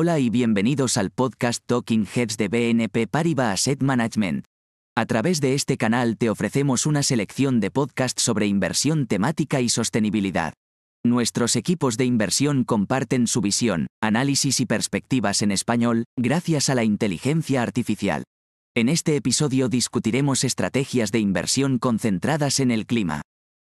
Hola y bienvenidos al podcast Talking Heads de BNP Paribas Asset Management. A través de este canal te ofrecemos una selección de podcasts sobre inversión temática y sostenibilidad. Nuestros equipos de inversión comparten su visión, análisis y perspectivas en español, gracias a la inteligencia artificial. En este episodio discutiremos estrategias de inversión concentradas en el clima.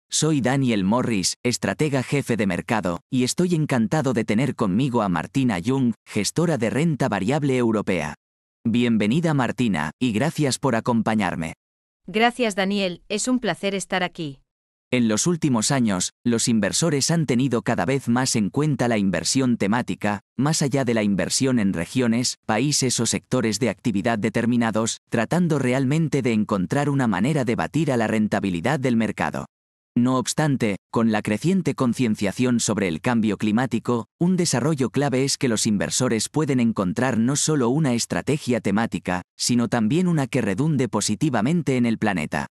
Soy Daniel Morris, estratega jefe de mercado, y estoy encantado de tener conmigo a Martina Jung, gestora de renta variable europea. Bienvenida Martina, y gracias por acompañarme. Gracias Daniel, es un placer estar aquí. En los últimos años, los inversores han tenido cada vez más en cuenta la inversión temática, más allá de la inversión en regiones, países o sectores de actividad determinados, tratando realmente de encontrar una manera de batir a la rentabilidad del mercado. No obstante, con la creciente concienciación sobre el cambio climático, un desarrollo clave es que los inversores pueden encontrar no solo una estrategia temática, sino también una que redunde positivamente en el planeta.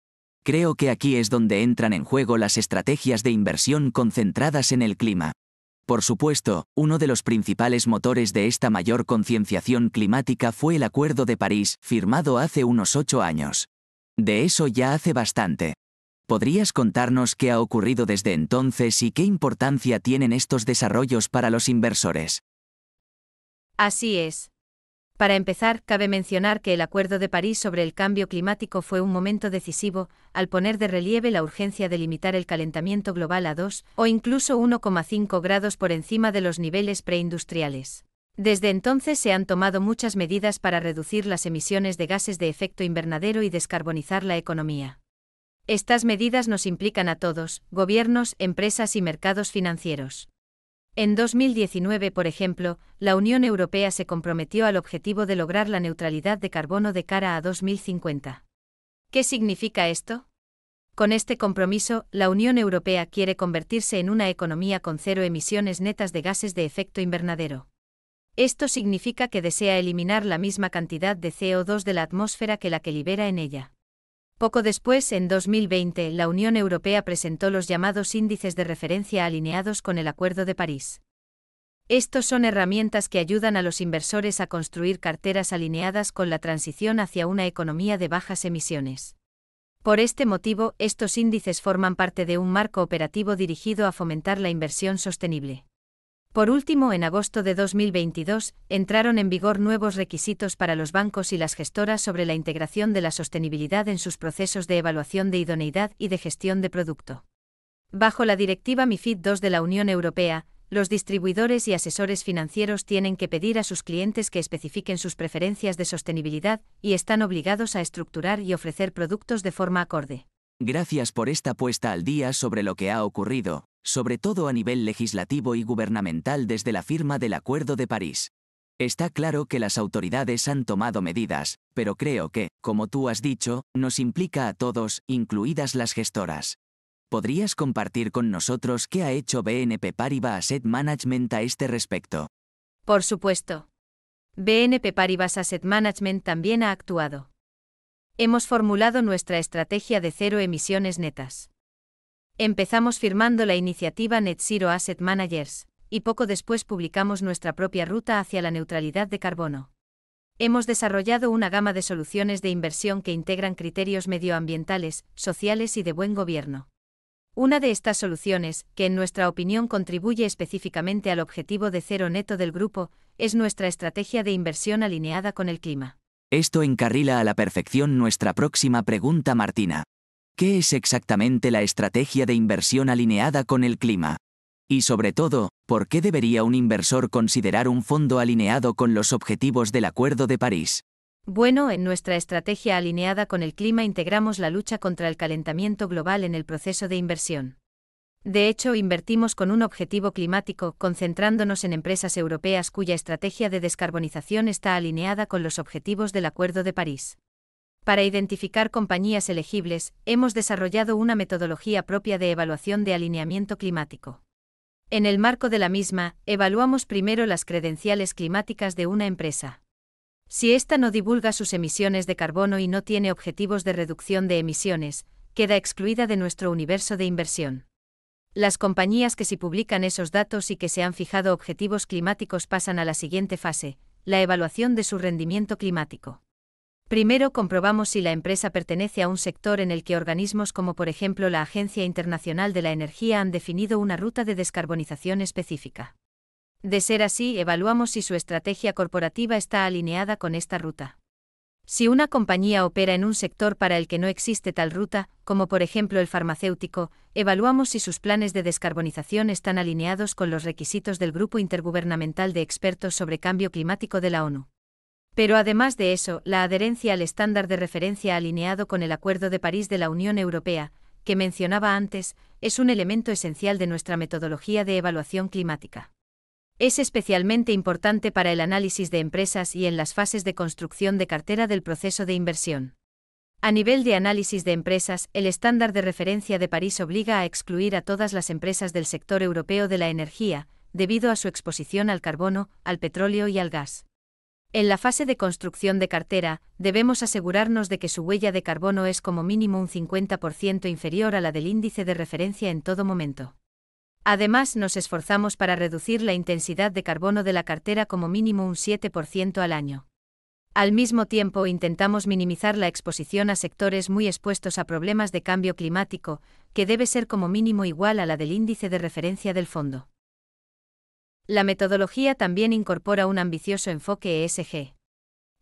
Creo que aquí es donde entran en juego las estrategias de inversión concentradas en el clima. Por supuesto, uno de los principales motores de esta mayor concienciación climática fue el Acuerdo de París, firmado hace unos ocho años. De eso ya hace bastante. ¿Podrías contarnos qué ha ocurrido desde entonces y qué importancia tienen estos desarrollos para los inversores? Así es. Para empezar, cabe mencionar que el Acuerdo de París sobre el cambio climático fue un momento decisivo, al poner de relieve la urgencia de limitar el calentamiento global a 2 o incluso 1,5 grados por encima de los niveles preindustriales. Desde entonces se han tomado muchas medidas para reducir las emisiones de gases de efecto invernadero y descarbonizar la economía. Estas medidas nos implican a todos, gobiernos, empresas y mercados financieros. En 2019, por ejemplo, la Unión Europea se comprometió al objetivo de lograr la neutralidad de carbono de cara a 2050. ¿Qué significa esto? Con este compromiso, la Unión Europea quiere convertirse en una economía con cero emisiones netas de gases de efecto invernadero. Esto significa que desea eliminar la misma cantidad de CO2 de la atmósfera que la que libera en ella. Poco después, en 2020, la Unión Europea presentó los llamados índices de referencia alineados con el Acuerdo de París. Estos son herramientas que ayudan a los inversores a construir carteras alineadas con la transición hacia una economía de bajas emisiones. Por este motivo, estos índices forman parte de un marco operativo dirigido a fomentar la inversión sostenible. Por último, en agosto de 2022, entraron en vigor nuevos requisitos para los bancos y las gestoras sobre la integración de la sostenibilidad en sus procesos de evaluación de idoneidad y de gestión de producto. Bajo la Directiva MIFID II de la Unión Europea, los distribuidores y asesores financieros tienen que pedir a sus clientes que especifiquen sus preferencias de sostenibilidad y están obligados a estructurar y ofrecer productos de forma acorde. Gracias por esta puesta al día sobre lo que ha ocurrido sobre todo a nivel legislativo y gubernamental desde la firma del Acuerdo de París. Está claro que las autoridades han tomado medidas, pero creo que, como tú has dicho, nos implica a todos, incluidas las gestoras. ¿Podrías compartir con nosotros qué ha hecho BNP Paribas Asset Management a este respecto? Por supuesto. BNP Paribas Asset Management también ha actuado. Hemos formulado nuestra estrategia de cero emisiones netas. Empezamos firmando la iniciativa Net Zero Asset Managers, y poco después publicamos nuestra propia ruta hacia la neutralidad de carbono. Hemos desarrollado una gama de soluciones de inversión que integran criterios medioambientales, sociales y de buen gobierno. Una de estas soluciones, que en nuestra opinión contribuye específicamente al objetivo de cero neto del grupo, es nuestra estrategia de inversión alineada con el clima. Esto encarrila a la perfección nuestra próxima pregunta, Martina. ¿Qué es exactamente la estrategia de inversión alineada con el clima? Y sobre todo, ¿por qué debería un inversor considerar un fondo alineado con los objetivos del Acuerdo de París? Bueno, en nuestra estrategia alineada con el clima integramos la lucha contra el calentamiento global en el proceso de inversión. De hecho, invertimos con un objetivo climático, concentrándonos en empresas europeas cuya estrategia de descarbonización está alineada con los objetivos del Acuerdo de París. Para identificar compañías elegibles, hemos desarrollado una metodología propia de evaluación de alineamiento climático. En el marco de la misma, evaluamos primero las credenciales climáticas de una empresa. Si ésta no divulga sus emisiones de carbono y no tiene objetivos de reducción de emisiones, queda excluida de nuestro universo de inversión. Las compañías que sí si publican esos datos y que se han fijado objetivos climáticos pasan a la siguiente fase, la evaluación de su rendimiento climático. Primero comprobamos si la empresa pertenece a un sector en el que organismos como por ejemplo la Agencia Internacional de la Energía han definido una ruta de descarbonización específica. De ser así, evaluamos si su estrategia corporativa está alineada con esta ruta. Si una compañía opera en un sector para el que no existe tal ruta, como por ejemplo el farmacéutico, evaluamos si sus planes de descarbonización están alineados con los requisitos del Grupo Intergubernamental de Expertos sobre Cambio Climático de la ONU. Pero además de eso, la adherencia al estándar de referencia alineado con el Acuerdo de París de la Unión Europea, que mencionaba antes, es un elemento esencial de nuestra metodología de evaluación climática. Es especialmente importante para el análisis de empresas y en las fases de construcción de cartera del proceso de inversión. A nivel de análisis de empresas, el estándar de referencia de París obliga a excluir a todas las empresas del sector europeo de la energía, debido a su exposición al carbono, al petróleo y al gas. En la fase de construcción de cartera, debemos asegurarnos de que su huella de carbono es como mínimo un 50% inferior a la del índice de referencia en todo momento. Además, nos esforzamos para reducir la intensidad de carbono de la cartera como mínimo un 7% al año. Al mismo tiempo, intentamos minimizar la exposición a sectores muy expuestos a problemas de cambio climático, que debe ser como mínimo igual a la del índice de referencia del fondo. La metodología también incorpora un ambicioso enfoque ESG.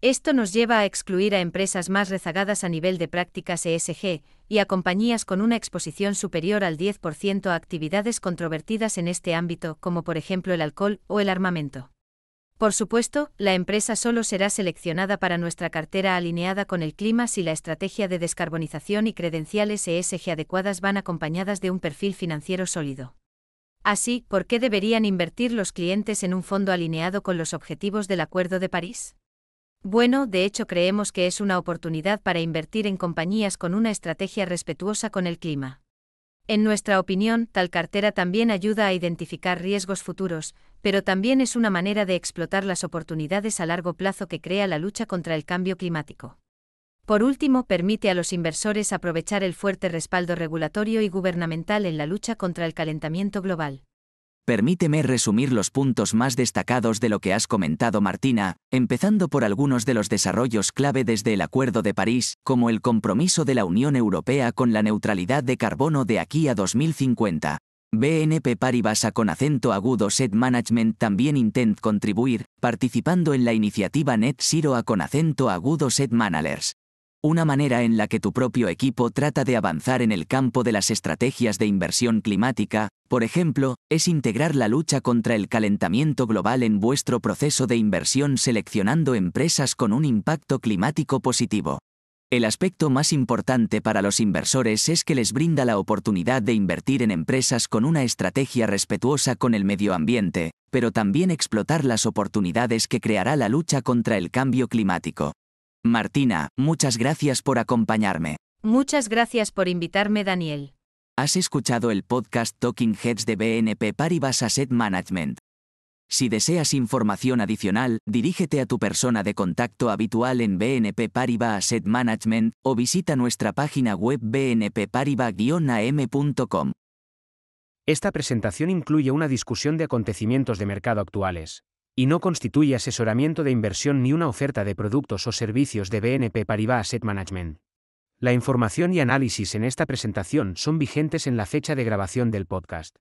Esto nos lleva a excluir a empresas más rezagadas a nivel de prácticas ESG y a compañías con una exposición superior al 10% a actividades controvertidas en este ámbito, como por ejemplo el alcohol o el armamento. Por supuesto, la empresa solo será seleccionada para nuestra cartera alineada con el clima si la estrategia de descarbonización y credenciales ESG adecuadas van acompañadas de un perfil financiero sólido. Así, ¿por qué deberían invertir los clientes en un fondo alineado con los objetivos del Acuerdo de París? Bueno, de hecho creemos que es una oportunidad para invertir en compañías con una estrategia respetuosa con el clima. En nuestra opinión, tal cartera también ayuda a identificar riesgos futuros, pero también es una manera de explotar las oportunidades a largo plazo que crea la lucha contra el cambio climático. Por último, permite a los inversores aprovechar el fuerte respaldo regulatorio y gubernamental en la lucha contra el calentamiento global. Permíteme resumir los puntos más destacados de lo que has comentado Martina, empezando por algunos de los desarrollos clave desde el Acuerdo de París, como el compromiso de la Unión Europea con la neutralidad de carbono de aquí a 2050. BNP Paribas con acento agudo Set Management también intent contribuir, participando en la iniciativa Net Zero a con acento agudo Set Managers una manera en la que tu propio equipo trata de avanzar en el campo de las estrategias de inversión climática, por ejemplo, es integrar la lucha contra el calentamiento global en vuestro proceso de inversión seleccionando empresas con un impacto climático positivo. El aspecto más importante para los inversores es que les brinda la oportunidad de invertir en empresas con una estrategia respetuosa con el medio ambiente, pero también explotar las oportunidades que creará la lucha contra el cambio climático. Martina, muchas gracias por acompañarme. Muchas gracias por invitarme, Daniel. Has escuchado el podcast Talking Heads de BNP Paribas Asset Management. Si deseas información adicional, dirígete a tu persona de contacto habitual en BNP Paribas Asset Management o visita nuestra página web bnpparibas-am.com. Esta presentación incluye una discusión de acontecimientos de mercado actuales, y no constituye asesoramiento de inversión ni una oferta de productos o servicios de BNP Paribas Asset Management. La información y análisis en esta presentación son vigentes en la fecha de grabación del podcast.